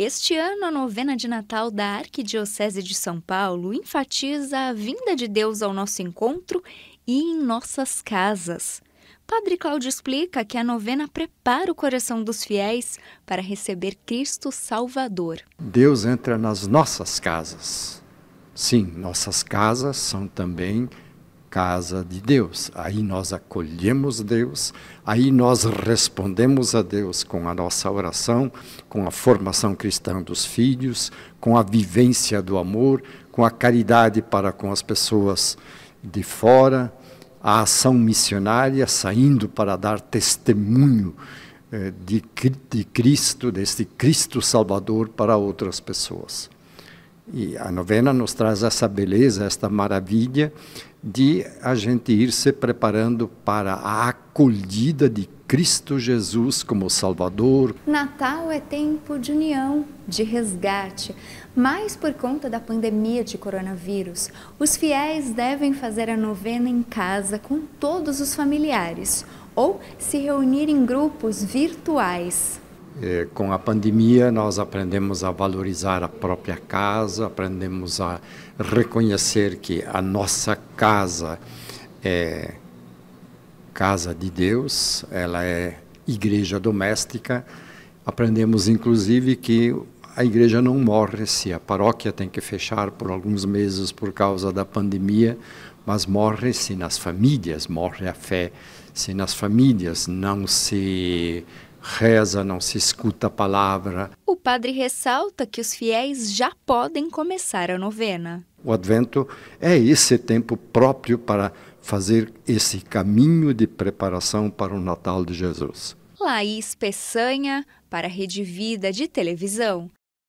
Este ano, a novena de Natal da Arquidiocese de São Paulo enfatiza a vinda de Deus ao nosso encontro e em nossas casas. Padre Cláudio explica que a novena prepara o coração dos fiéis para receber Cristo Salvador. Deus entra nas nossas casas. Sim, nossas casas são também casa de Deus. Aí nós acolhemos Deus, aí nós respondemos a Deus com a nossa oração, com a formação cristã dos filhos, com a vivência do amor, com a caridade para com as pessoas de fora, a ação missionária, saindo para dar testemunho eh, de, de Cristo, deste Cristo Salvador para outras pessoas. E a novena nos traz essa beleza, esta maravilha de a gente ir se preparando para a acolhida de Cristo Jesus como Salvador. Natal é tempo de união, de resgate, mas por conta da pandemia de coronavírus, os fiéis devem fazer a novena em casa com todos os familiares ou se reunir em grupos virtuais. É, com a pandemia, nós aprendemos a valorizar a própria casa, aprendemos a reconhecer que a nossa casa é casa de Deus, ela é igreja doméstica. Aprendemos, inclusive, que a igreja não morre se a paróquia tem que fechar por alguns meses por causa da pandemia, mas morre se nas famílias, morre a fé, se nas famílias não se reza, não se escuta a palavra. O padre ressalta que os fiéis já podem começar a novena. O advento é esse tempo próprio para fazer esse caminho de preparação para o Natal de Jesus. Laís Peçanha, para a Rede Vida de Televisão.